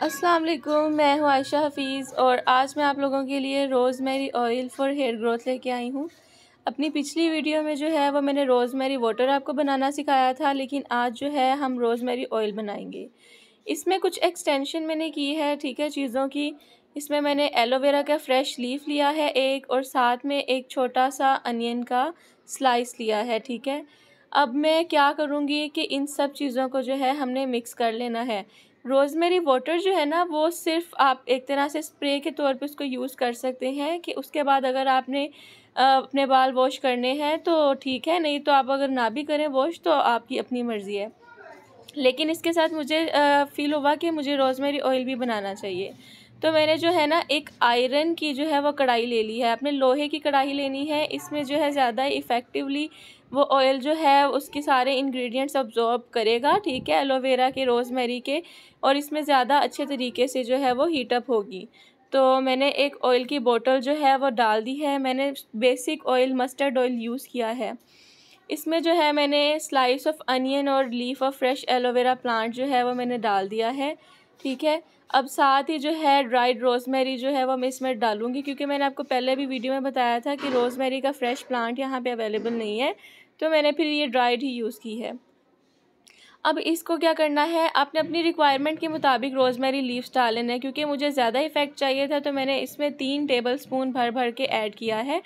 अस्सलाम वालेकुम मैं हूँ आयशा हफीज़ और आज मैं आप लोगों के लिए rosemary oil for hair growth लेके आई हूँ अपनी पिछली वीडियो में जो है वो मैंने रोज़मेरी वाटर आपको बनाना सिखाया था लेकिन आज जो है हम रोज़मेरी ऑयल बनाएंगे इसमें कुछ एक्सटेंशन मैंने की है ठीक है चीज़ों की इसमें मैंने एलोवेरा का फ्रेश लीफ लिया है एक और साथ में एक छोटा सा अनियन का स्लाइस लिया है ठीक है अब मैं क्या करूँगी कि इन सब चीज़ों को जो है हमने मिक्स कर लेना है रोज़मेरी वाटर जो है ना वो सिर्फ आप एक तरह से स्प्रे के तौर पे उसको यूज़ कर सकते हैं कि उसके बाद अगर आपने अपने बाल वॉश करने हैं तो ठीक है नहीं तो आप अगर ना भी करें वॉश तो आपकी अपनी मर्ज़ी है लेकिन इसके साथ मुझे फ़ील हुआ कि मुझे रोज़मेरी ऑयल भी बनाना चाहिए तो मैंने जो है ना एक आयरन की जो है वो कढ़ाई ले ली है आपने लोहे की कढ़ाई लेनी है इसमें जो है ज़्यादा इफ़ेक्टिवली वो ऑयल जो है उसके सारे इंग्रेडिएंट्स अब्जॉर्ब करेगा ठीक है एलोवेरा के रोज़मेरी के और इसमें ज़्यादा अच्छे तरीके से जो है वो हीटअप होगी तो मैंने एक ऑयल की बोतल जो है वो डाल दी है मैंने basic oil mustard oil use किया है इसमें जो है मैंने स्लाइस ऑफ अनियन और leaf of fresh aloe vera plant जो है वो मैंने डाल दिया है ठीक है अब साथ ही जो है ड्राइड रोज़मेरी जो है वो मैं इसमें डालूंगी क्योंकि मैंने आपको पहले भी वीडियो में बताया था कि रोज़मेरी का फ्रेश प्लांट यहाँ पे अवेलेबल नहीं है तो मैंने फिर ये ड्राइड ही यूज़ की है अब इसको क्या करना है आपने अपनी रिक्वायरमेंट के मुताबिक रोज़मेरी लीव्स डाल लेना है क्योंकि मुझे ज़्यादा इफ़ेक्ट चाहिए था तो मैंने इसमें तीन टेबल स्पून भर भर के ऐड किया है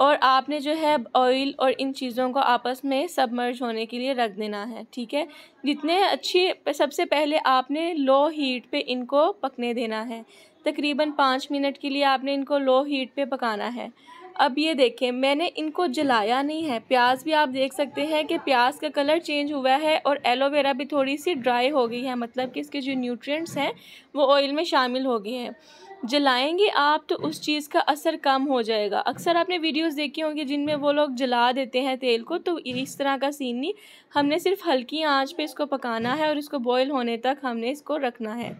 और आपने जो है ऑयल और इन चीज़ों को आपस में सबमर्ज होने के लिए रख देना है ठीक है जितने अच्छी सबसे पहले आपने लो हीट पे इनको पकने देना है तकरीबन पाँच मिनट के लिए आपने इनको लो हीट पे पकाना है अब ये देखें मैंने इनको जलाया नहीं है प्याज भी आप देख सकते हैं कि प्याज का कलर चेंज हुआ है और एलोवेरा भी थोड़ी सी ड्राई हो गई है मतलब कि इसके जो न्यूट्रिएंट्स हैं वो ऑयल में शामिल हो गए हैं जलाएंगे आप तो उस चीज़ का असर कम हो जाएगा अक्सर आपने वीडियोस देखी होंगी जिनमें वो लोग जला देते हैं तेल को तो इस तरह का सीन नहीं हमने सिर्फ हल्की आंच पे इसको पकाना है और इसको बॉयल होने तक हमने इसको रखना है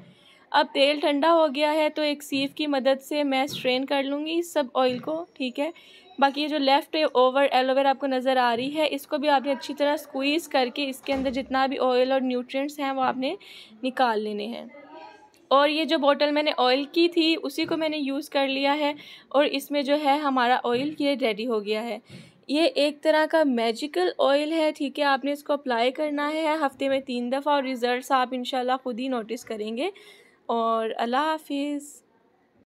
अब तेल ठंडा हो गया है तो एक सीफ की मदद से मैं स्ट्रेन कर लूँगी सब ऑयल को ठीक है बाकी ये जो लेफ़्ट ओवर एलोवेरा आपको नज़र आ रही है इसको भी आपने अच्छी तरह स्क्वीज़ करके इसके अंदर जितना भी ऑयल और न्यूट्रिएंट्स हैं वो आपने निकाल लेने हैं और ये जो बॉटल मैंने ऑयल की थी उसी को मैंने यूज़ कर लिया है और इसमें जो है हमारा ऑयल ये रेडी हो गया है ये एक तरह का मैजिकल ऑयल है ठीक है आपने इसको अप्लाई करना है हफ्ते में तीन दफ़ा और रिज़ल्ट आप इन खुद ही नोटिस करेंगे और अल्लाह हाफिज़